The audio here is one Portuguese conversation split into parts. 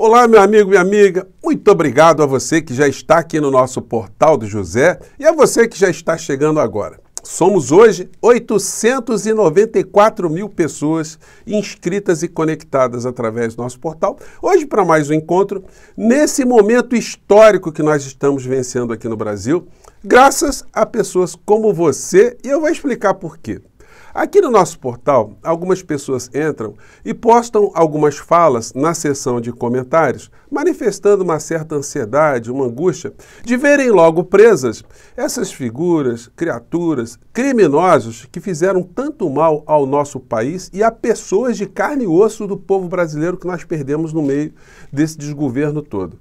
Olá, meu amigo, minha amiga. Muito obrigado a você que já está aqui no nosso portal do José e a você que já está chegando agora. Somos hoje 894 mil pessoas inscritas e conectadas através do nosso portal. Hoje, para mais um encontro, nesse momento histórico que nós estamos vencendo aqui no Brasil, graças a pessoas como você, e eu vou explicar por quê. Aqui no nosso portal, algumas pessoas entram e postam algumas falas na seção de comentários, manifestando uma certa ansiedade, uma angústia de verem logo presas essas figuras, criaturas, criminosos que fizeram tanto mal ao nosso país e a pessoas de carne e osso do povo brasileiro que nós perdemos no meio desse desgoverno todo.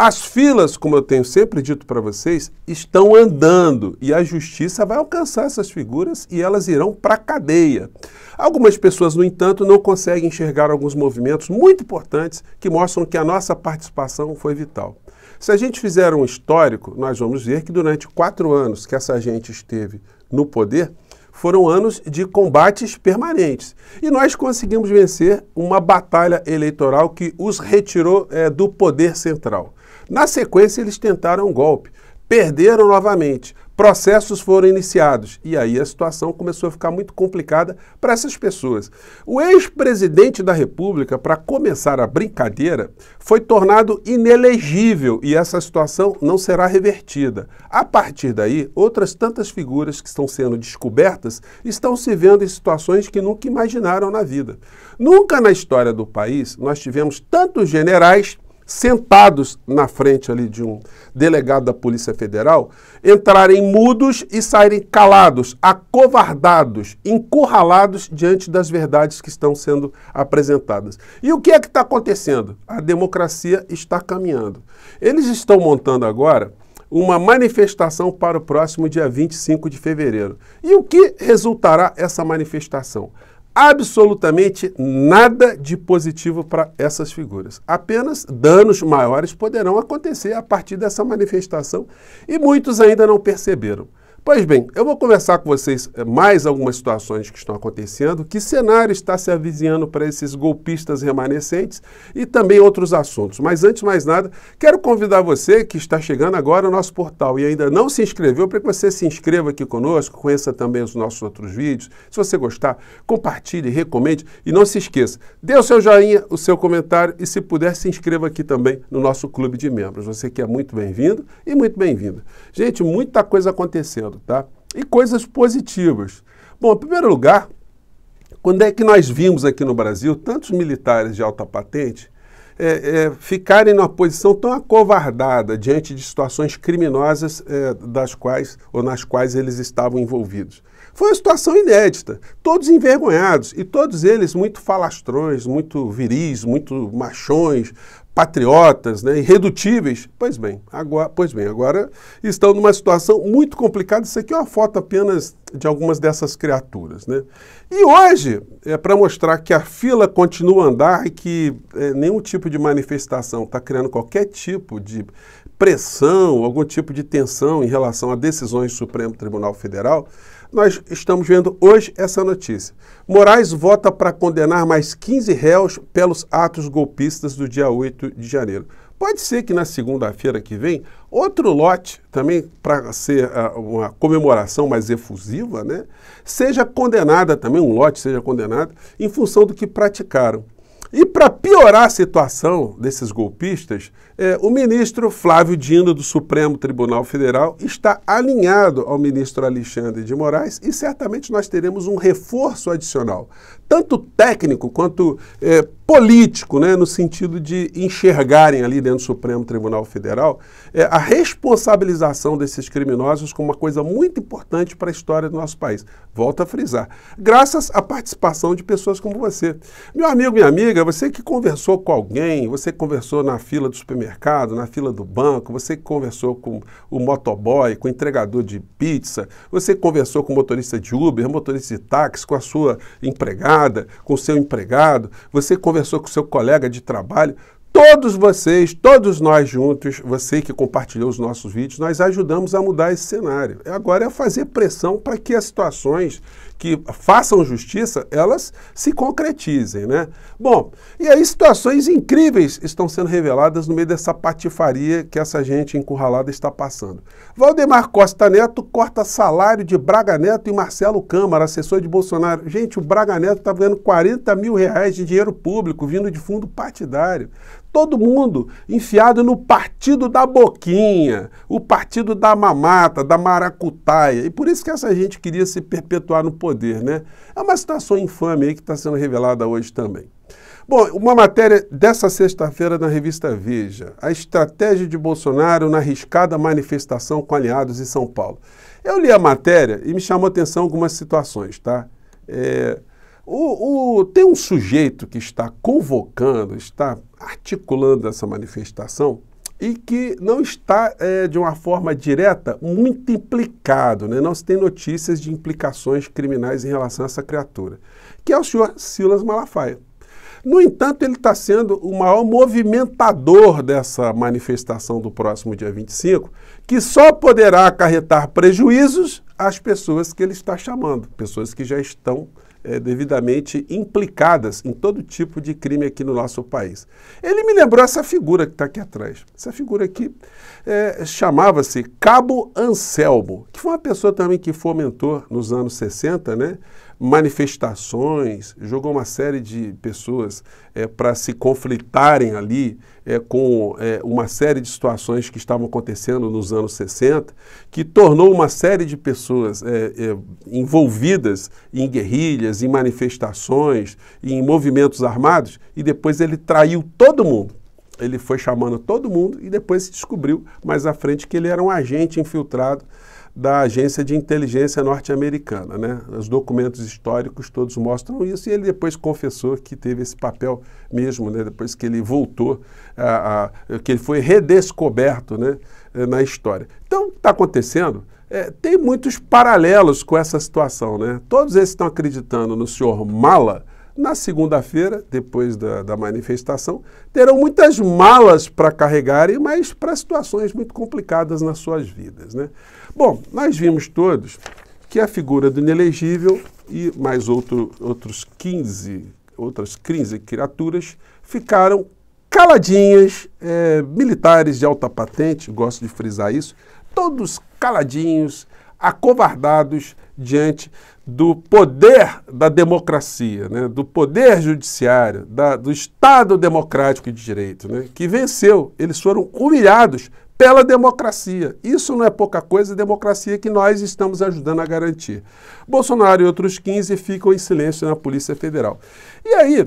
As filas, como eu tenho sempre dito para vocês, estão andando e a justiça vai alcançar essas figuras e elas irão para a cadeia. Algumas pessoas, no entanto, não conseguem enxergar alguns movimentos muito importantes que mostram que a nossa participação foi vital. Se a gente fizer um histórico, nós vamos ver que durante quatro anos que essa gente esteve no poder, foram anos de combates permanentes. E nós conseguimos vencer uma batalha eleitoral que os retirou é, do poder central. Na sequência, eles tentaram um golpe, perderam novamente, processos foram iniciados e aí a situação começou a ficar muito complicada para essas pessoas. O ex-presidente da República, para começar a brincadeira, foi tornado inelegível e essa situação não será revertida. A partir daí, outras tantas figuras que estão sendo descobertas estão se vendo em situações que nunca imaginaram na vida. Nunca na história do país nós tivemos tantos generais sentados na frente ali de um delegado da Polícia Federal, entrarem mudos e saírem calados, acovardados, encurralados diante das verdades que estão sendo apresentadas. E o que é que está acontecendo? A democracia está caminhando. Eles estão montando agora uma manifestação para o próximo dia 25 de fevereiro. E o que resultará essa manifestação? absolutamente nada de positivo para essas figuras. Apenas danos maiores poderão acontecer a partir dessa manifestação e muitos ainda não perceberam. Pois bem, eu vou conversar com vocês eh, mais algumas situações que estão acontecendo, que cenário está se avizinhando para esses golpistas remanescentes e também outros assuntos. Mas antes de mais nada, quero convidar você que está chegando agora ao nosso portal e ainda não se inscreveu, para que você se inscreva aqui conosco, conheça também os nossos outros vídeos. Se você gostar, compartilhe, recomende e não se esqueça, dê o seu joinha, o seu comentário e se puder, se inscreva aqui também no nosso clube de membros. Você que é muito bem-vindo e muito bem-vinda. Gente, muita coisa acontecendo tá? E coisas positivas. Bom, em primeiro lugar, quando é que nós vimos aqui no Brasil tantos militares de alta patente é, é, ficarem numa posição tão acovardada diante de situações criminosas é, das quais ou nas quais eles estavam envolvidos. Foi uma situação inédita, todos envergonhados e todos eles muito falastrões, muito viris, muito machões, patriotas, né, irredutíveis. Pois bem, agora, pois bem, agora estão numa situação muito complicada. Isso aqui é uma foto apenas de algumas dessas criaturas. Né? E hoje, é para mostrar que a fila continua a andar e que é, nenhum tipo de manifestação está criando qualquer tipo de pressão, algum tipo de tensão em relação a decisões do Supremo Tribunal Federal nós estamos vendo hoje essa notícia. Moraes vota para condenar mais 15 réus pelos atos golpistas do dia 8 de janeiro. Pode ser que na segunda-feira que vem, outro lote, também para ser ah, uma comemoração mais efusiva, né, seja condenada também, um lote seja condenado, em função do que praticaram. E para piorar a situação desses golpistas, é, o ministro Flávio Dino, do Supremo Tribunal Federal, está alinhado ao ministro Alexandre de Moraes e certamente nós teremos um reforço adicional, tanto técnico quanto eh, político, né, no sentido de enxergarem ali dentro do Supremo Tribunal Federal é, a responsabilização desses criminosos como uma coisa muito importante para a história do nosso país. Volto a frisar. Graças à participação de pessoas como você. Meu amigo, minha amiga, você que conversou com alguém, você que conversou na fila do supermercado, na fila do banco, você que conversou com o motoboy, com o entregador de pizza, você que conversou com o motorista de Uber, motorista de táxi, com a sua empregada, com o seu empregado, você conversou conversou com seu colega de trabalho, todos vocês, todos nós juntos, você que compartilhou os nossos vídeos, nós ajudamos a mudar esse cenário. Agora é fazer pressão para que as situações que façam justiça, elas se concretizem, né? Bom, e aí situações incríveis estão sendo reveladas no meio dessa patifaria que essa gente encurralada está passando. Valdemar Costa Neto corta salário de Braga Neto e Marcelo Câmara, assessor de Bolsonaro. Gente, o Braga Neto está ganhando 40 mil reais de dinheiro público vindo de fundo partidário todo mundo enfiado no partido da boquinha, o partido da mamata, da maracutaia. E por isso que essa gente queria se perpetuar no poder, né? É uma situação infame aí que está sendo revelada hoje também. Bom, uma matéria dessa sexta-feira na revista Veja, a estratégia de Bolsonaro na arriscada manifestação com aliados em São Paulo. Eu li a matéria e me chamou a atenção algumas situações, tá? É, o, o, tem um sujeito que está convocando, está articulando essa manifestação e que não está, é, de uma forma direta, muito implicado, né? não se tem notícias de implicações criminais em relação a essa criatura, que é o senhor Silas Malafaia. No entanto, ele está sendo o maior movimentador dessa manifestação do próximo dia 25, que só poderá acarretar prejuízos às pessoas que ele está chamando, pessoas que já estão é, devidamente implicadas em todo tipo de crime aqui no nosso país. Ele me lembrou essa figura que está aqui atrás. Essa figura aqui é, eh, chamava-se Cabo Anselmo, que foi uma pessoa também que fomentou nos anos 60, né? manifestações, jogou uma série de pessoas é, eh, para se conflitarem ali é, com é, uma série de situações que estavam acontecendo nos anos 60, que tornou uma série de pessoas envolvidas em guerrilhas, em manifestações, em movimentos armados, e depois ele traiu todo mundo ele foi chamando todo mundo e depois se descobriu mais à frente que ele era um agente infiltrado da agência de inteligência norte-americana. Né? Os documentos históricos todos mostram isso e ele depois confessou que teve esse papel mesmo, né? depois que ele voltou, a, a, que ele foi redescoberto né? Eh, na história. Então, está acontecendo. É, tem muitos paralelos com essa situação, né? Todos esses estão acreditando no senhor Mala. Na segunda-feira, depois da, da, manifestação, terão muitas malas para carregarem, mas para situações muito complicadas nas suas vidas, né? Bom, nós vimos todos que a figura do inelegível e mais outro, outros 15, outras 15 criaturas ficaram caladinhas, é, militares de alta patente, gosto de frisar isso, todos caladinhos, acovardados diante do poder da democracia, né, do poder judiciário, da, do Estado democrático de direito, né, que venceu. Eles foram humilhados pela democracia. Isso não é pouca coisa, democracia que nós estamos ajudando a garantir. Bolsonaro e outros 15 ficam em silêncio na Polícia Federal. E aí,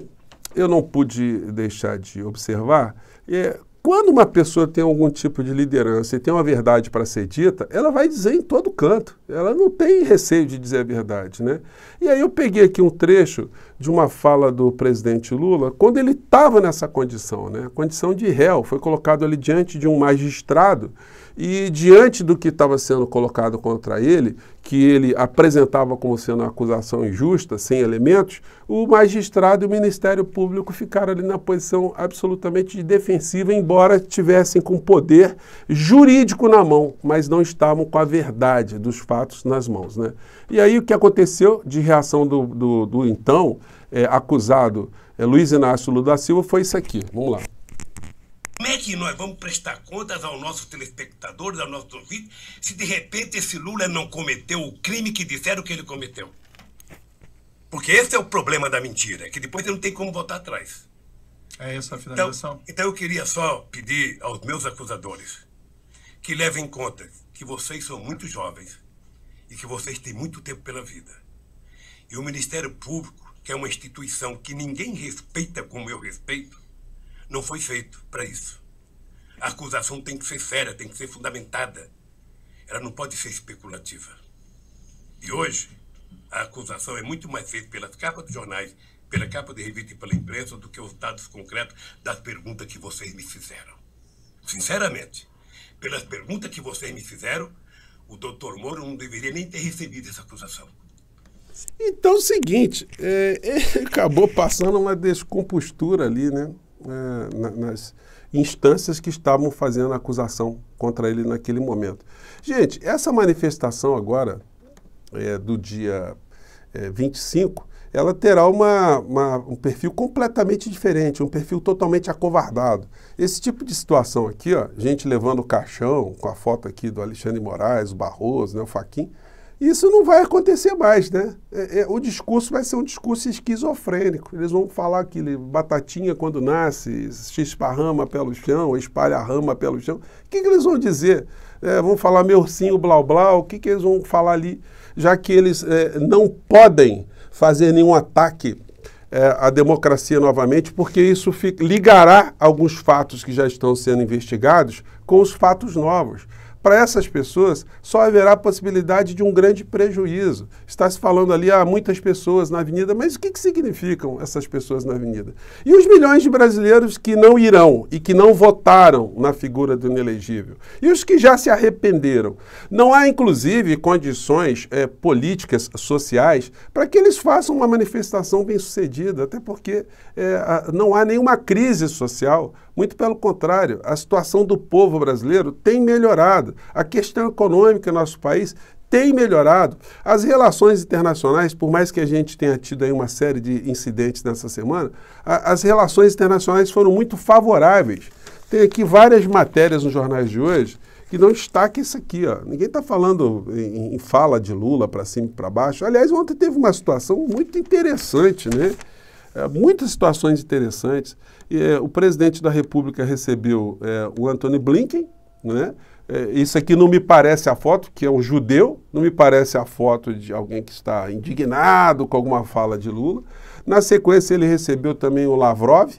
eu não pude deixar de observar, é, quando uma pessoa tem algum tipo de liderança e tem uma verdade para ser dita, ela vai dizer em todo canto. Ela não tem receio de dizer a verdade, né? E aí eu peguei aqui um trecho de uma fala do presidente Lula quando ele estava nessa condição, né? Condição de réu, foi colocado ali diante de um magistrado e diante do que estava sendo colocado contra ele, que ele apresentava como sendo uma acusação injusta, sem elementos, o magistrado e o Ministério Público ficaram ali na posição absolutamente defensiva, embora tivessem com poder jurídico na mão, mas não estavam com a verdade dos fatos nas mãos. Né? E aí o que aconteceu de reação do, do, do então é, acusado é, Luiz Inácio Lula da Silva foi isso aqui. Vamos lá. Como é que nós vamos prestar contas aos nossos telespectadores, aos nossos ouvintes, se de repente esse Lula não cometeu o crime que disseram que ele cometeu? Porque esse é o problema da mentira, que depois você não tem como voltar atrás. É essa a então, finalização? Então, então eu queria só pedir aos meus acusadores que levem em conta que vocês são muito jovens e que vocês têm muito tempo pela vida. E o Ministério Público que é uma instituição que ninguém respeita como eu respeito, não foi feito para isso. A acusação tem que ser séria, tem que ser fundamentada. Ela não pode ser especulativa. E hoje, a acusação é muito mais feita pelas capas dos jornais, pela capa de revista e pela imprensa do que os dados concretos das perguntas que vocês me fizeram. Sinceramente, pelas perguntas que vocês me fizeram, o doutor Moro não deveria nem ter recebido essa acusação. Então, é o seguinte, é, é acabou passando uma descompostura ali, né? É, na, nas instâncias que estavam fazendo acusação contra ele naquele momento. Gente, essa manifestação agora, é, do dia é, 25, ela terá uma, uma, um perfil completamente diferente, um perfil totalmente acovardado. Esse tipo de situação aqui, ó, gente levando o caixão, com a foto aqui do Alexandre Moraes, o Barroso, né, o Faquinha, isso não vai acontecer mais, né? É, é, o discurso vai ser um discurso esquizofrênico. Eles vão falar que batatinha quando nasce, se esparrama pelo chão, espalha a rama pelo chão. O que, que eles vão dizer? É, vão falar meu ursinho, blau, blau. O que, que eles vão falar ali? Já que eles é, não podem fazer nenhum ataque é, à democracia novamente, porque isso fica, ligará alguns fatos que já estão sendo investigados com os fatos novos para essas pessoas só haverá a possibilidade de um grande prejuízo. Está se falando ali, há ah, muitas pessoas na avenida, mas o que, que significam essas pessoas na avenida? E os milhões de brasileiros que não irão e que não votaram na figura do inelegível? E os que já se arrependeram? Não há, inclusive, condições é, políticas, sociais, para que eles façam uma manifestação bem sucedida, até porque é, não há nenhuma crise social muito pelo contrário, a situação do povo brasileiro tem melhorado. A questão econômica no nosso país tem melhorado. As relações internacionais, por mais que a gente tenha tido aí uma série de incidentes nessa semana, a, as relações internacionais foram muito favoráveis. Tem aqui várias matérias nos jornais de hoje que não destaca isso aqui. Ó. Ninguém está falando em, em, fala de Lula para cima e para baixo. Aliás, ontem teve uma situação muito interessante, né? É, muitas situações interessantes. É, o presidente da República recebeu é, o Anthony Blinken, né? Eh, isso aqui não me parece a foto, que é um judeu, não me parece a foto de alguém que está indignado com alguma fala de Lula. Na sequência, ele recebeu também o Lavrov,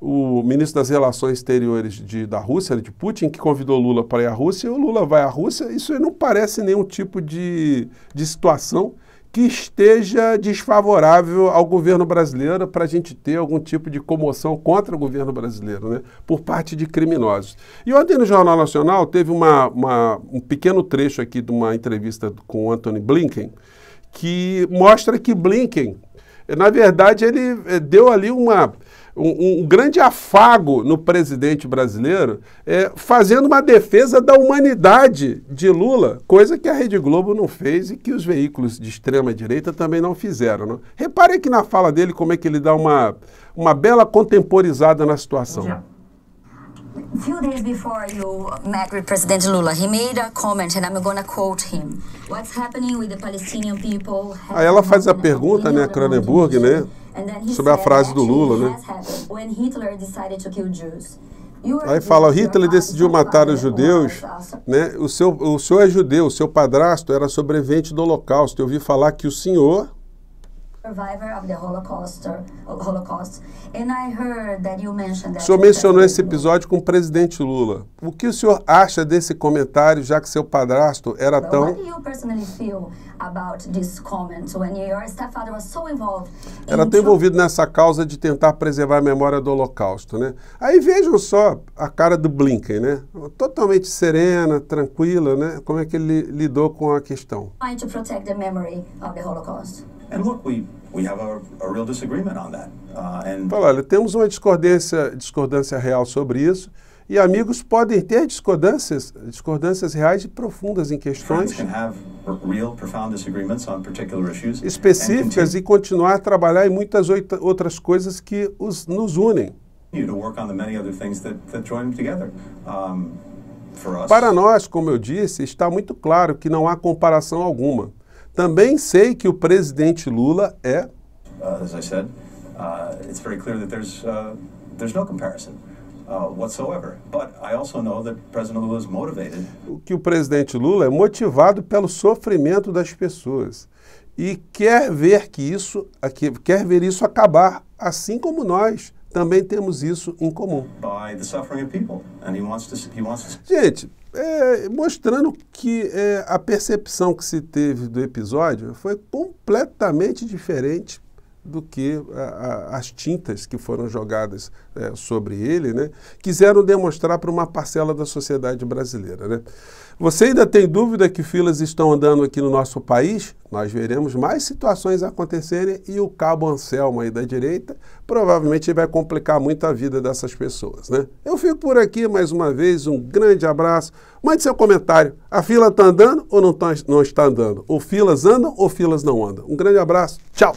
o ministro das Relações Exteriores de, da Rússia, de Putin, que convidou Lula para ir à Rússia, e o Lula vai à Rússia. Isso não parece nenhum tipo de, de situação que esteja desfavorável ao governo brasileiro para a gente ter algum tipo de comoção contra o governo brasileiro, né? por parte de criminosos. E ontem no Jornal Nacional teve uma, uma, um pequeno trecho aqui de uma entrevista com Anthony Blinken, que mostra que Blinken, na verdade, ele eh, deu ali uma um, um, grande afago no presidente brasileiro, é, fazendo uma defesa da humanidade de Lula, coisa que a Rede Globo não fez e que os veículos de extrema-direita também não fizeram. Né? que na fala dele como é que ele dá uma, uma bela contemporizada na situação. Yeah. A few days before you met with President Lula, he made a comment, and I'm going to quote him. What's happening with the Palestinian people? Aí ela faz a pergunta, né, Cronenberg, né? sobre a frase do Lula, né? Aí fala, Hitler decidiu matar os judeus, né? O seu, o senhor é judeu, o seu padrasto era sobrevivente do Holocausto. Eu ouvi falar que o senhor survivor of the Holocaust, Holocaust. And I heard that you mentioned that o senhor mencionou esse episódio com o presidente Lula. O que o senhor acha desse comentário, já que seu padrasto era well, tão... What do you personally feel about this comment when your stepfather was so involved Era tão envolvido nessa causa de tentar preservar a memória do Holocausto, né? Aí vejam só a cara do Blinken, né? Totalmente serena, tranquila, né? Como é que ele lidou com a questão. Trying to protect the memory of the Holocaust. And look, we we have a, a real disagreement on that. Uh, and... Fala, olha, temos uma discordância, discordância real sobre isso. E amigos podem ter discordâncias, discordâncias reais e profundas em questões específicas e continuar a trabalhar em muitas outras coisas que os, nos unem. Para nós, como eu disse, está muito claro que não há comparação alguma. Também sei que o presidente Lula é. Uh, as I said, uh, it's very clear that there's uh, there's no comparison. Uh, whatsoever. But I also know that President Lula is motivated. Que o presidente Lula é motivado pelo sofrimento das pessoas e quer ver que isso, quer ver isso acabar, assim como nós também temos isso em comum. Gente, é, mostrando que é, a percepção que se teve do episódio foi completamente diferente do que a, a, as tintas que foram jogadas é, sobre ele, né, quiseram demonstrar para uma parcela da sociedade brasileira. Né? Você ainda tem dúvida que filas estão andando aqui no nosso país? Nós veremos mais situações acontecerem e o cabo Anselmo aí da direita provavelmente vai complicar muito a vida dessas pessoas. Né? Eu fico por aqui mais uma vez, um grande abraço. Mande seu comentário. A fila está andando ou não, tá, não está andando? Ou filas andam ou filas não andam? Um grande abraço. Tchau!